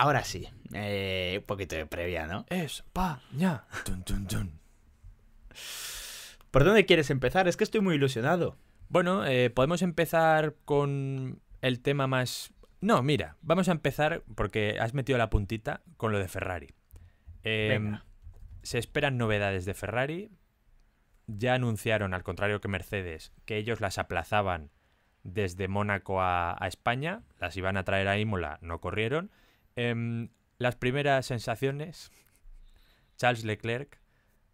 Ahora sí, eh, un poquito de previa, ¿no? Es, pa, ya. ¿Por dónde quieres empezar? Es que estoy muy ilusionado. Bueno, eh, podemos empezar con el tema más... No, mira, vamos a empezar porque has metido la puntita con lo de Ferrari. Em, se esperan novedades de Ferrari. Ya anunciaron, al contrario que Mercedes, que ellos las aplazaban desde Mónaco a, a España. Las iban a traer a Imola, no corrieron. Em, las primeras sensaciones, Charles Leclerc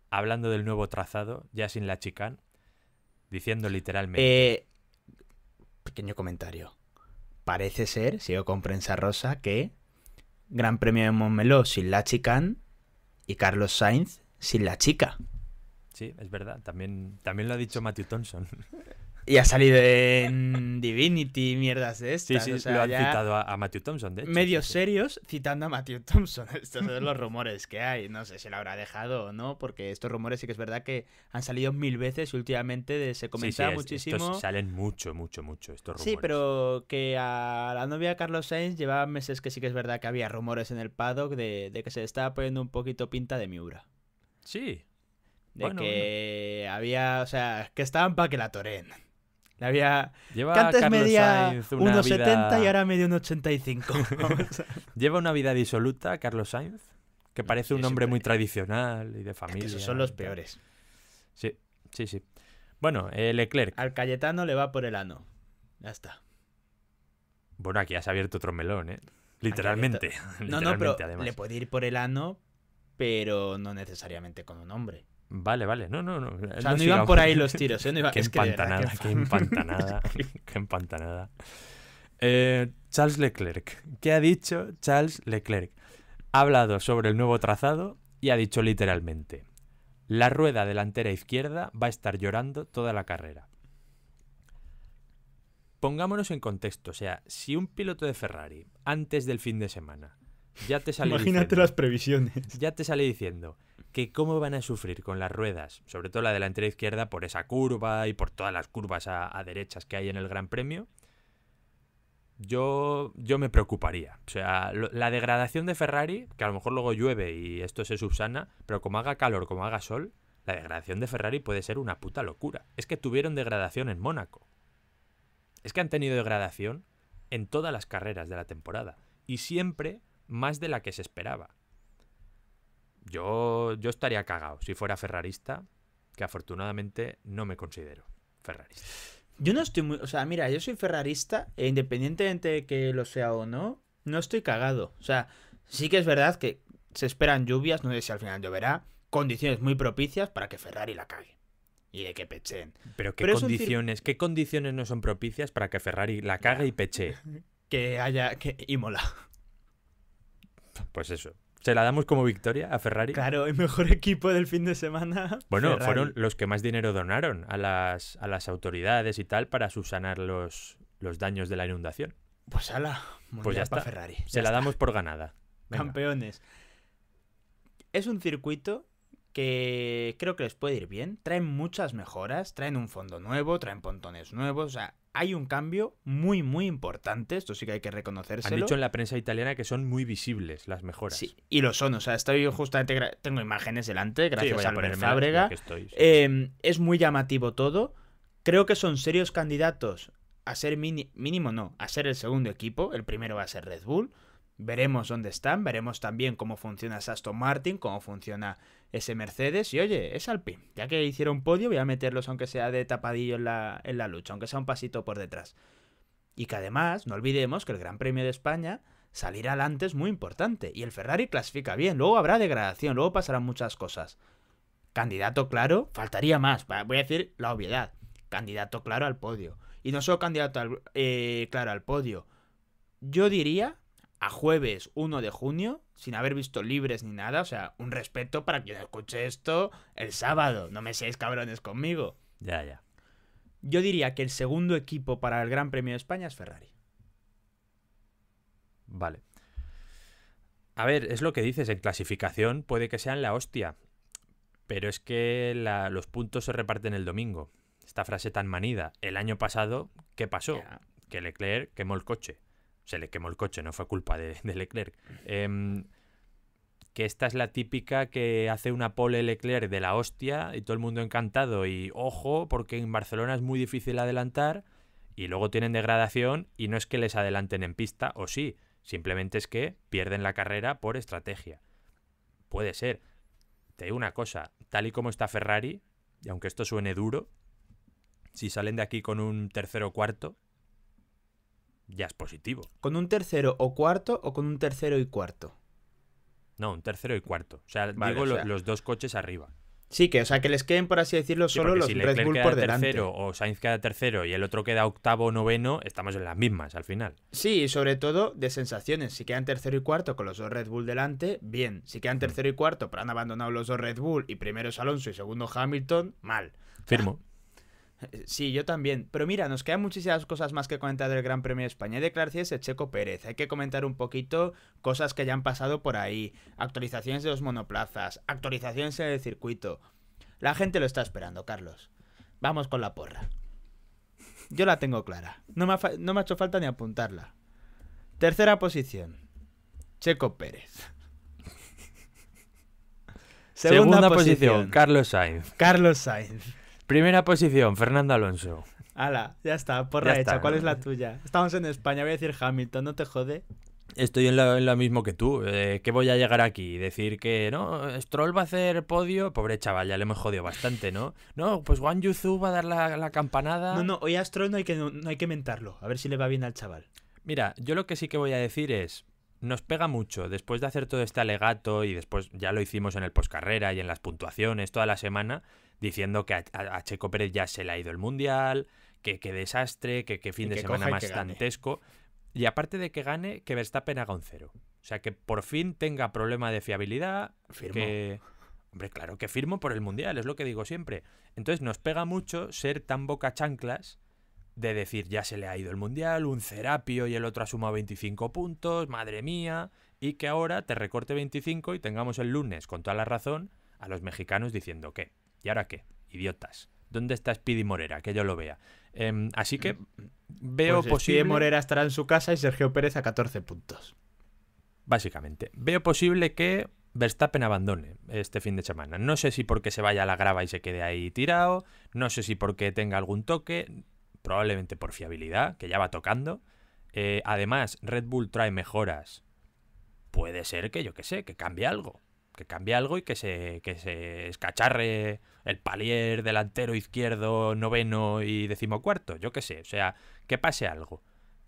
hablando del nuevo trazado, ya sin la chicane, diciendo literalmente... Eh, pequeño comentario. Parece ser, sigo con prensa rosa, que Gran Premio de Montmeló sin la chicane y Carlos Sainz sin la chica. Sí, es verdad. También, también lo ha dicho Matthew Thompson. Y ha salido en Divinity, mierdas de estas. Sí, sí, lo han citado a, Matthew Thompson, de Medios serios citando a Matthew Thompson. Estos son los rumores que hay. No sé si lo habrá dejado o no, porque estos rumores sí que es verdad que han salido mil veces últimamente se comentaba muchísimo. Estos salen mucho, mucho, mucho estos rumores. Sí, pero que a la novia de Carlos Sainz llevaba meses que sí que es verdad que había rumores en el paddock de, que se le estaba poniendo un poquito pinta de Miura. Sí. De que había, o sea, que estaban para que la toren había... Lleva que antes Carlos medía 1,70 y ahora medio 1,85. Lleva una vida disoluta Carlos Sainz, que mm, parece un hombre muy tradicional y de familia. son los peores. Sí, sí, sí. Bueno, eh, Leclerc. Al Cayetano le va por el ano. Ya está. Bueno, aquí has abierto otro melón, ¿eh? Literalmente. no, no, pero le puede ir por el ano, pero no necesariamente con un hombre. Vale, vale. No, no, no. Eh, no, iban por ahí los tiros. No qué, empantanada, qué empantanada, qué empantanada. Charles Leclerc. ¿Qué ha dicho Charles Leclerc? Ha hablado sobre el nuevo trazado y ha dicho literalmente: La rueda delantera izquierda va a estar llorando toda la carrera. Pongámonos en contexto, o sea, si un piloto de Ferrari antes del fin de semana ya te sale Imagínate las previsiones. Ya te sale diciendo, que cómo van a sufrir con las ruedas, sobre todo la delantera izquierda, por esa curva y por todas las curvas a, derechas que hay en el Gran Premio, yo, yo me preocuparía. O sea, la degradación de Ferrari, que a lo mejor luego llueve y esto se subsana, pero como haga calor, como haga sol, la degradación de Ferrari puede ser una puta locura. Es que tuvieron degradación en Mónaco. Es que han tenido degradación en todas las carreras de la temporada. Y siempre más de la que se esperaba. Yo, estaría cagado si fuera ferrarista, que afortunadamente no me considero ferrarista. Yo no estoy muy. O sea, mira, yo soy ferrarista e independientemente de que lo sea o no, no estoy cagado. O sea, sí que es verdad que se esperan lluvias, no sé si al final lloverá, condiciones muy propicias para que Ferrari la cague. Y de que pechen. Pero qué condiciones, ¿qué condiciones no son propicias para que Ferrari la cague y peche? Que haya. que mola. Pues eso. ¿Se la damos como victoria a Ferrari? Claro, el mejor equipo del fin de semana. Bueno, fueron los que más dinero donaron a las, a las autoridades y tal para subsanar los, los daños de la inundación. Pues ala, pues ya Ferrari. Se la damos por ganada. Campeones. Es un circuito que creo que les puede ir bien. Traen muchas mejoras, traen un fondo nuevo, traen pontones nuevos. O sea, hay un cambio muy, muy importante. Esto sí que hay que reconocerse. Han dicho en la prensa italiana que son muy visibles las mejoras. Sí, y lo son. O sea, estoy justamente. Tengo imágenes delante, gracias a Albert Fábrega. Em, es muy llamativo todo. Creo que son serios candidatos a ser mínimo, no, a ser el segundo equipo. El primero va a ser Red Bull. Veremos dónde están, veremos también cómo funciona Aston Martin, cómo funciona ese Mercedes y oye, es Alpine. Ya que hicieron podio, voy a meterlos aunque sea de tapadillo en la, lucha, aunque sea un pasito por detrás. Y que además, no olvidemos que el Gran Premio de España, salir adelante es muy importante. Y el Ferrari clasifica bien, luego habrá degradación, luego pasarán muchas cosas. Candidato claro, faltaría más, voy a decir la obviedad. Candidato claro al podio. Y no solo candidato al, eh, claro al podio. Yo diría jueves 1 de junio, sin haber visto libres ni nada. O sea, un respeto para quien escuche esto el sábado. No me seáis cabrones conmigo. Ya, ya. Yo diría que el segundo equipo para el Gran Premio de España es Ferrari. Vale. A ver, es lo que dices, en clasificación puede que sean la hostia, pero es que los puntos se reparten el domingo. Esta frase tan manida. El año pasado, ¿qué pasó? Que Leclerc quemó el coche se le quemó el coche, no fue culpa de, Leclerc. Em, que esta es la típica que hace una pole Leclerc de la hostia y todo el mundo encantado y ojo, porque en Barcelona es muy difícil adelantar y luego tienen degradación y no es que les adelanten en pista o sí, simplemente es que pierden la carrera por estrategia. Puede ser. Te digo una cosa, tal y como está Ferrari, y aunque esto suene duro, si salen de aquí con un tercero o cuarto, ya es positivo. ¿Con un tercero o cuarto o con un tercero y cuarto? No, un tercero y cuarto. O sea, digo los, dos coches arriba. Sí, que, o sea, que les queden, por así decirlo, solo los Red Bull por delante. Tercero, o Sainz queda tercero y el otro queda octavo o noveno, estamos en las mismas al final. Sí, y sobre todo de sensaciones. Si quedan tercero y cuarto con los dos Red Bull delante, bien. Si quedan tercero y cuarto, pero han abandonado los dos Red Bull y primero es Alonso y segundo Hamilton, mal. Firmo. Eh, sí, yo también. Pero mira, nos quedan muchísimas cosas más que comentar del Gran Premio de España. Hay Checo Pérez. Hay que comentar un poquito cosas que ya han pasado por ahí. Actualizaciones de los monoplazas. Actualizaciones en el circuito. La gente lo está esperando, Carlos. Vamos con la porra. Yo la tengo clara. No me ha, hecho falta ni apuntarla. Tercera posición. Checo Pérez. Segunda, posición, posición, Carlos Sainz. Carlos Sainz. Primera posición, Fernando Alonso. ¡Hala! ya está, porra hecha. ¿Cuál es la tuya? Estamos en España, voy a decir Hamilton, no te jode. Estoy en lo, mismo que tú. Eh, ¿Qué voy a llegar aquí? Decir que, no, Stroll va a hacer podio. Pobre chaval, ya le hemos jodido bastante, ¿no? No, pues Juan Yuzu va a dar la, campanada. No, no, hoy a Stroll no hay, que, no, hay que mentarlo. A ver si le va bien al chaval. Mira, yo lo que sí que voy a decir es, nos pega mucho después de hacer todo este alegato y después ya lo hicimos en el postcarrera y en las puntuaciones toda la semana diciendo que a, Checo Pérez ya se le ha ido el mundial, que qué desastre, que qué fin de semana más tantesco. Y aparte de que gane, que Verstappen haga un cero. O sea, que por fin tenga problema de fiabilidad. Firmo. Hombre, claro que firmo por el mundial, es lo que digo siempre. Entonces nos pega mucho ser tan boca chanclas de decir ya se le ha ido el mundial, un Cerapio y el otro ha sumado 25 puntos, madre mía, y que ahora te recorte 25 y tengamos el lunes, con toda la razón, a los mexicanos diciendo que ¿Y ahora qué? Idiotas. ¿Dónde está Speedy Morera? Que yo lo vea. Em, así que veo pues posible. Speedy Morera estará en su casa y Sergio Pérez a 14 puntos. Básicamente. Veo posible que Verstappen abandone este fin de semana. No sé si porque se vaya a la grava y se quede ahí tirado. No sé si porque tenga algún toque. Probablemente por fiabilidad, que ya va tocando. Eh, además, Red Bull trae mejoras. Puede ser que, yo qué sé, que cambie algo que cambie algo y que se, se escacharre el palier delantero izquierdo, noveno y decimocuarto, yo qué sé, o sea, que pase algo.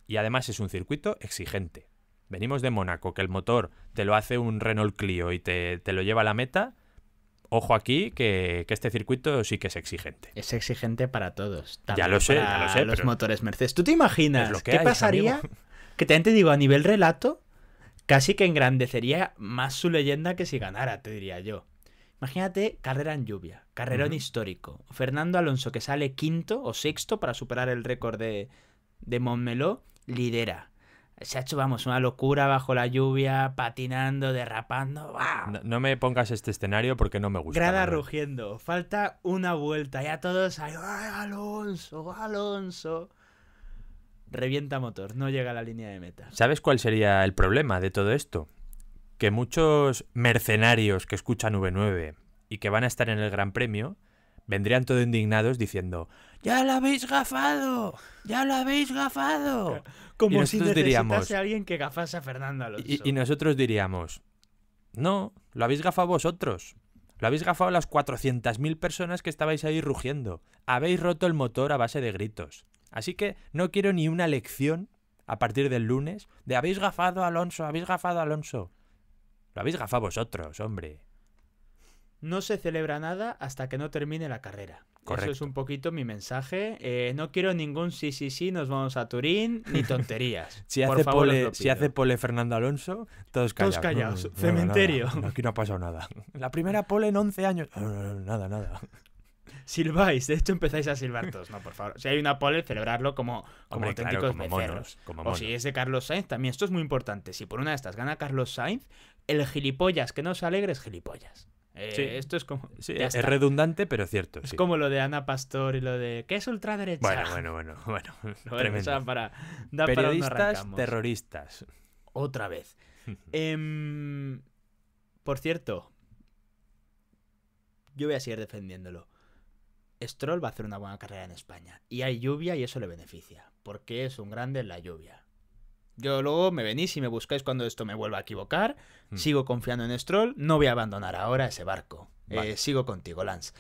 Y además es un circuito exigente. Venimos de Mónaco, que el motor te lo hace un Renault Clio y te, lo lleva a la meta. Ojo aquí que, este circuito sí que es exigente. Es exigente para todos. ya lo sé, ya lo sé. Los motores Mercedes. ¿Tú te imaginas lo que qué pasaría? Que también te digo, a nivel relato, Casi que engrandecería más su leyenda que si ganara, te diría yo. Imagínate carrera en lluvia, carrerón histórico. Fernando Alonso que sale quinto o sexto para superar el récord de, de Montmeló, lidera. Se ha hecho, vamos, una locura bajo la lluvia, patinando, derrapando. No, me pongas este escenario porque no me gusta. Grada rugiendo, falta una vuelta, ya todos hay ¡Ay, Alonso, Alonso! revienta motor, no llega a la línea de meta. ¿Sabes cuál sería el problema de todo esto? Que muchos mercenarios que escuchan V9 y que van a estar en el Gran Premio vendrían todo indignados diciendo: ¡Ya lo habéis gafado! ¡Ya lo habéis gafado! Como si necesitase diríamos, alguien que gafase a Fernando Alonso. Y, y nosotros diríamos: No, lo habéis gafado vosotros. Lo habéis gafado las 400.000 personas que estabais ahí rugiendo. Habéis roto el motor a base de gritos. Así que no quiero ni una lección a partir del lunes de habéis gafado a Alonso, habéis gafado a Alonso. Lo habéis gafado vosotros, hombre. No se celebra nada hasta que no termine la carrera. Correcto. Eso es un poquito mi mensaje. Eh, no quiero ningún sí, sí, sí, nos vamos a Turín, ni tonterías. si, hace pole, si hace pole Fernando Alonso, todos callados. Todos callados. Cementerio. aquí no ha pasado nada. La primera pole en 11 años. nada, nada. Silváis, de hecho empezáis a silbar todos. No, por favor. Si hay una pole, celebrarlo como, como auténticos O si es de Carlos Sainz, también esto es muy importante. Si por una de estas gana Carlos Sainz, el gilipollas que nos se alegre es gilipollas. Eh, esto es como. es redundante, pero cierto. Es como lo de Ana Pastor y lo de. ¿Qué es ultraderecha? Bueno, bueno, bueno. bueno, bueno para, Periodistas terroristas. Otra vez. Em, por cierto, yo voy a seguir defendiéndolo. Stroll va a hacer una buena carrera en España. Y hay lluvia y eso le beneficia, porque es un grande en la lluvia. Yo luego me venís y me buscáis cuando esto me vuelva a equivocar. Mm. Sigo confiando en Stroll. No voy a abandonar ahora ese barco. Eh, sigo contigo, Lance.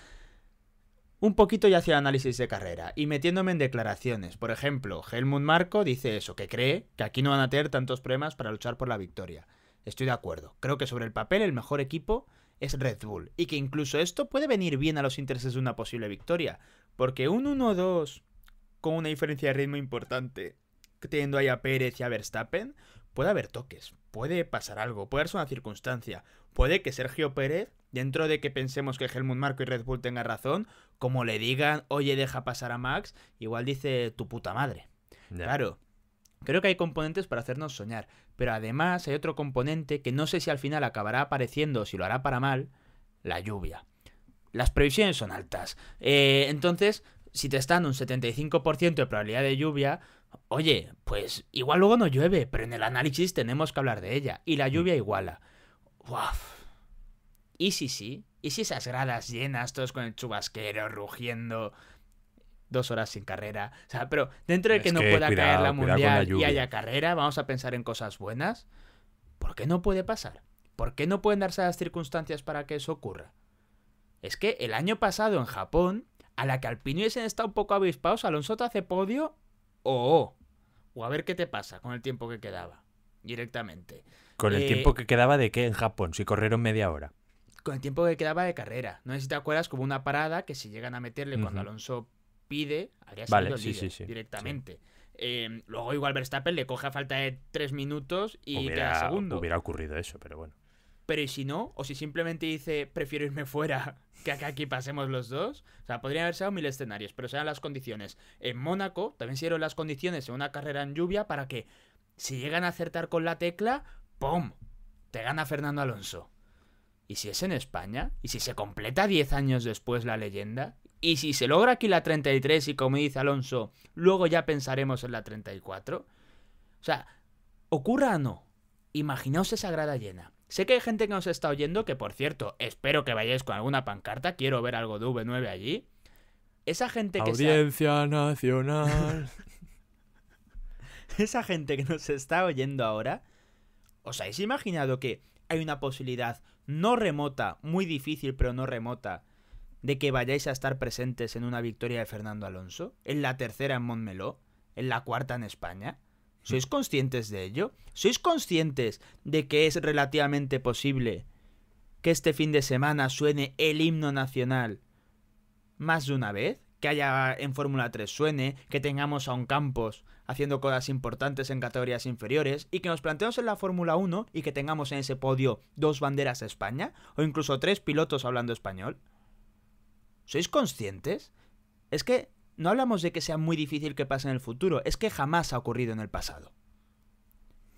Un poquito ya hacia análisis de carrera y metiéndome en declaraciones. Por ejemplo, Helmut Marco dice eso, que cree que aquí no van a tener tantos problemas para luchar por la victoria. Estoy de acuerdo. Creo que sobre el papel el mejor equipo es Red Bull, y que incluso esto puede venir bien a los intereses de una posible victoria, porque un 1-2 con una diferencia de ritmo importante, teniendo ahí a Pérez y a Verstappen, puede haber toques, puede pasar algo, puede ser una circunstancia, puede que Sergio Pérez, dentro de que pensemos que Helmut Marco y Red Bull tengan razón, como le digan, oye, deja pasar a Max, igual dice tu puta madre. Claro, Creo que hay componentes para hacernos soñar, pero además hay otro componente que no sé si al final acabará apareciendo o si lo hará para mal, la lluvia. Las previsiones son altas. Eh, entonces, si te están un 75% de probabilidad de lluvia, oye, pues igual luego no llueve, pero en el análisis tenemos que hablar de ella. Y la lluvia mm. iguala. Uf. ¿Y si sí? ¿Y si esas gradas llenas, todos con el chubasquero rugiendo? dos horas sin carrera. O sea, pero dentro de que no pueda caer la mundial y haya carrera, vamos a pensar en cosas buenas. ¿Por qué no puede pasar? ¿Por qué no pueden darse las circunstancias para que eso ocurra? Es que el año pasado en Japón, a la que y hubiesen estado un poco avispados, Alonso te hace podio o... o a ver qué te pasa con el tiempo que quedaba, directamente. ¿Con el eh, tiempo que quedaba de qué en Japón? Si corrieron media hora. Con el tiempo que quedaba de carrera. No sé si te acuerdas, como una parada que si llegan a meterle cuando Alonso pide, habría sido directamente. Em, luego igual Verstappen le coge a falta de tres minutos y hubiera, queda segundo. Hubiera ocurrido eso, pero bueno. Pero ¿y si no? O si simplemente dice, prefiero irme fuera que acá aquí pasemos los dos. O sea, podrían haber sido mil escenarios, pero sean las condiciones. En Mónaco también se dieron las condiciones en una carrera en lluvia para que, si llegan a acertar con la tecla, ¡pum! Te gana Fernando Alonso. ¿Y si es en España? ¿Y si se completa 10 años después la leyenda? Y si se logra aquí la 33 y como dice Alonso, luego ya pensaremos en la 34. O sea, ocurra o no, imaginaos esa grada llena. Sé que hay gente que nos está oyendo, que por cierto, espero que vayáis con alguna pancarta, quiero ver algo de V9 allí. Esa gente que... Audiencia Nacional. esa gente que nos está oyendo ahora, ¿os habéis imaginado que hay una posibilidad no remota, muy difícil pero no remota, de que vayáis a estar presentes en una victoria de Fernando Alonso? ¿En la tercera en Montmeló? ¿En la cuarta en España? ¿Sois mm. conscientes de ello? ¿Sois conscientes de que es relativamente posible que este fin de semana suene el himno nacional más de una vez? Que haya en Fórmula 3 suene, que tengamos a un Campos haciendo cosas importantes en categorías inferiores y que nos planteemos en la Fórmula 1 y que tengamos en ese podio dos banderas de España o incluso tres pilotos hablando español. ¿Sois conscientes? Es que no hablamos de que sea muy difícil que pase en el futuro, es que jamás ha ocurrido en el pasado.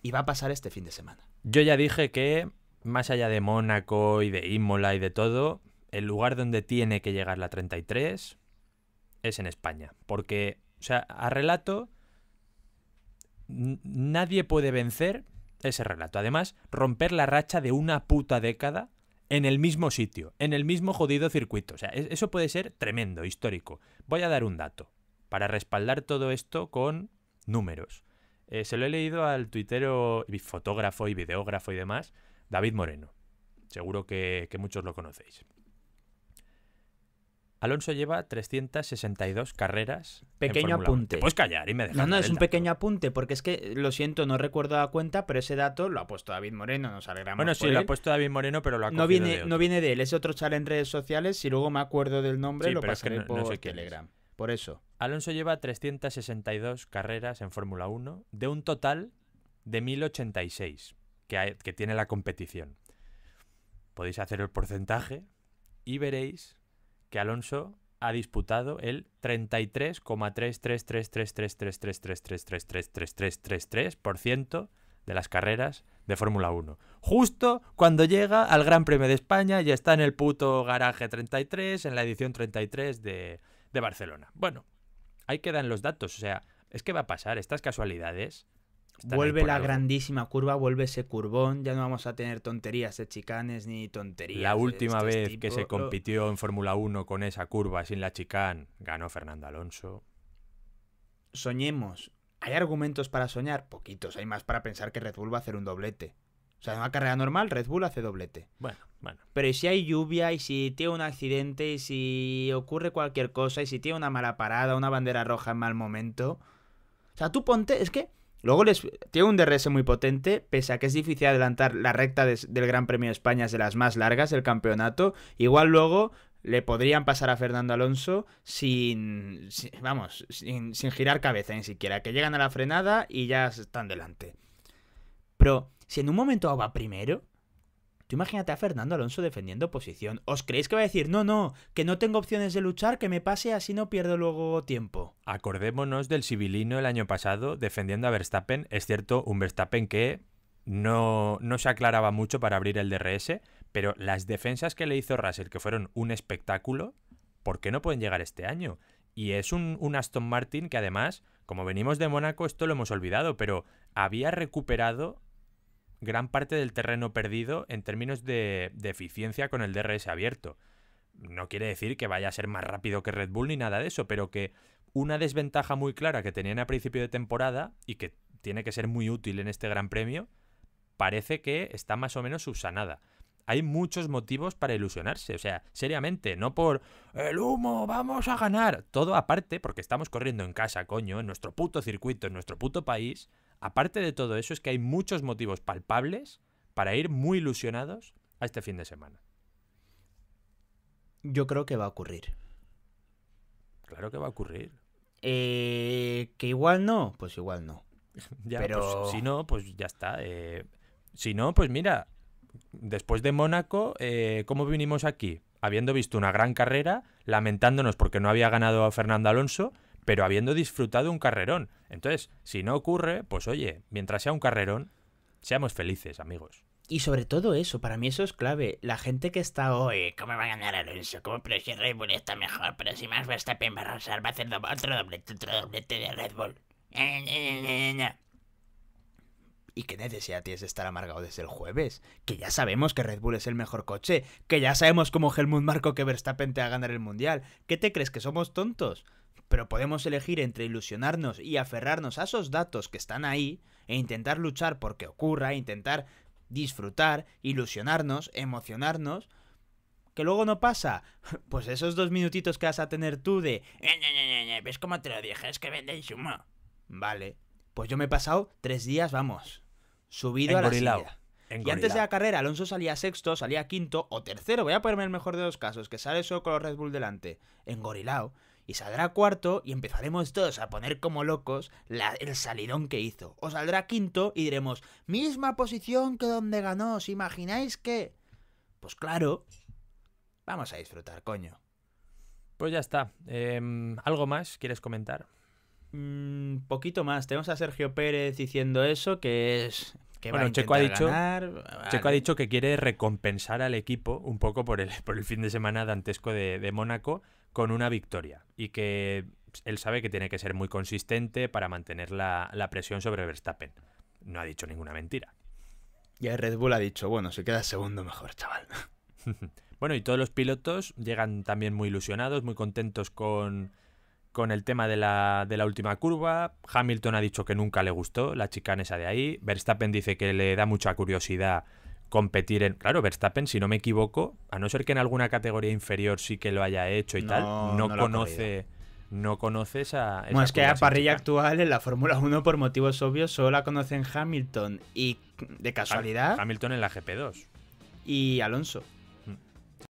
Y va a pasar este fin de semana. Yo ya dije que, más allá de Mónaco y de Imola y de todo, el lugar donde tiene que llegar la 33 es en España. Porque, o sea, a relato, nadie puede vencer ese relato. Además, romper la racha de una puta década en el mismo sitio, en el mismo jodido circuito. O sea, eso puede ser tremendo, histórico. Voy a dar un dato para respaldar todo esto con números. Eh, se lo he leído al tuitero y fotógrafo y videógrafo y demás, David Moreno. Seguro que muchos lo conocéis. Alonso lleva 362 carreras. Pequeño apunte. puedes callar y me dejas. No, no, es un pequeño apunte, porque es que, lo siento, no recuerdo la cuenta, pero ese dato lo ha puesto David Moreno, nos alegramos. Bueno, sí, lo ha puesto David Moreno, pero lo ha no viene, no viene de él, es otro chat en redes sociales. Si luego me acuerdo del nombre, lo pasaré por Telegram. Por eso. Alonso lleva 362 carreras en Fórmula 1, de un total de 1086 que, que tiene la competición. Podéis hacer el porcentaje y veréis que Alonso ha disputado el 33,333333333333333% de las carreras de Fórmula 1. Justo cuando llega al Gran Premio de España y está en el puto garaje 33, en la edición 33 de, de Barcelona. Bueno, ahí quedan los datos. O sea, es que va a pasar. Estas casualidades Vuelve la grandísima curva, vuelve ese curvón, ya no vamos a tener tonterías de chicanes ni tonterías. La última vez que se compitió en Fórmula 1 con esa curva sin la chicán, ganó Fernando Alonso. Soñemos. ¿Hay argumentos para soñar? Poquitos, hay más para pensar que Red Bull va a hacer un doblete. O sea, en una carrera normal, Red Bull hace doblete. Bueno, bueno. Pero si hay lluvia, y si tiene un accidente, y si ocurre cualquier cosa, y si tiene una mala parada, una bandera roja en mal momento. O sea, tú ponte, es que Luego les, tiene un DRS muy potente, pese a que es difícil adelantar la recta del Gran Premio de España, es de las más largas del campeonato. Igual luego le podrían pasar a Fernando Alonso sin, vamos, sin, sin, girar cabeza ni siquiera, que llegan a la frenada y ya están delante. Pero si en un momento va primero, Tú imagínate a Fernando Alonso defendiendo posición. ¿Os creéis que va a decir, no, no, que no tengo opciones de luchar, que me pase así no pierdo luego tiempo? Acordémonos del sibilino el año pasado defendiendo a Verstappen. Es cierto, un Verstappen que no, se aclaraba mucho para abrir el DRS, pero las defensas que le hizo Russell, que fueron un espectáculo, ¿por qué no pueden llegar este año? Y es un, un Aston Martin que además, como venimos de Mónaco, esto lo hemos olvidado, pero había recuperado gran parte del terreno perdido en términos de, eficiencia con el DRS abierto. No quiere decir que vaya a ser más rápido que Red Bull ni nada de eso, pero que una desventaja muy clara que tenían a principio de temporada y que tiene que ser muy útil en este Gran Premio, parece que está más o menos subsanada. Hay muchos motivos para ilusionarse, o sea, seriamente, no por el humo, vamos a ganar. Todo aparte, porque estamos corriendo en casa, coño, en nuestro puto circuito, en nuestro puto país, aparte de todo eso, es que hay muchos motivos palpables para ir muy ilusionados a este fin de semana. Yo creo que va a ocurrir. Claro que va a ocurrir. Eh, que igual no, pues igual no. Pero pues, si no, pues ya está. Eh, si no, pues mira, después de Mónaco, eh, ¿cómo vinimos aquí? Habiendo visto una gran carrera, lamentándonos porque no había ganado a Fernando Alonso pero habiendo disfrutado un carrerón. Entonces, si no ocurre, pues oye, mientras sea un carrerón, seamos felices, amigos. Y sobre todo eso, para mí eso es clave. La gente que está hoy, ¿cómo va a ganar Alonso? ¿Cómo? Pero si Red Bull está mejor, pero si más va a va a hacer otro doblete, otro doblete de Red Bull. ¿Y qué necesidad tienes de estar amargado desde el jueves? Que ya sabemos que Red Bull es el mejor coche, que ya sabemos cómo Helmut Marco que Verstappen te va a ganar el Mundial. ¿Qué te crees que somos tontos? Pero podemos elegir entre ilusionarnos y aferrarnos a esos datos que están ahí e intentar luchar porque ocurra, intentar disfrutar, ilusionarnos, emocionarnos, que luego no pasa. Pues esos dos minutitos que vas a tener tú de... ¿Ves cómo te lo dije? Es que vendéis suma. Vale. Pues yo me he pasado tres días, vamos, subido a la Y antes de la carrera, Alonso salía sexto, salía quinto o tercero. Voy a ponerme el mejor de los casos, que sale solo con los Red Bull delante, en Gorilao. Y saldrá cuarto y empezaremos todos a poner como locos la, el salidón que hizo. O saldrá quinto y diremos, misma posición que donde ganó, ¿os imagináis que? Pues claro, vamos a disfrutar, coño. Pues ya está. Em, ¿Algo más quieres comentar? Un mm, poquito más. Tenemos a Sergio Pérez diciendo eso, que es. Que bueno, Checo, ha dicho, Checo ha dicho que quiere recompensar al equipo un poco por el, por el fin de semana dantesco de, Mónaco con una victoria y que él sabe que tiene que ser muy consistente para mantener la, presión sobre Verstappen. No ha dicho ninguna mentira. Y el Red Bull ha dicho, bueno, se queda segundo mejor, chaval. bueno, y todos los pilotos llegan también muy ilusionados, muy contentos con, con el tema de la, última curva. Hamilton ha dicho que nunca le gustó la chicana esa de ahí. Verstappen dice que le da mucha curiosidad competir en... Claro, Verstappen, si no me equivoco, a no ser que en alguna categoría inferior sí que lo haya hecho y tal, no, conoce... No conoce esa... esa es que la parrilla actual en la Fórmula 1, por motivos obvios, solo la conocen Hamilton y, de casualidad... Hamilton en la GP2. Y Alonso.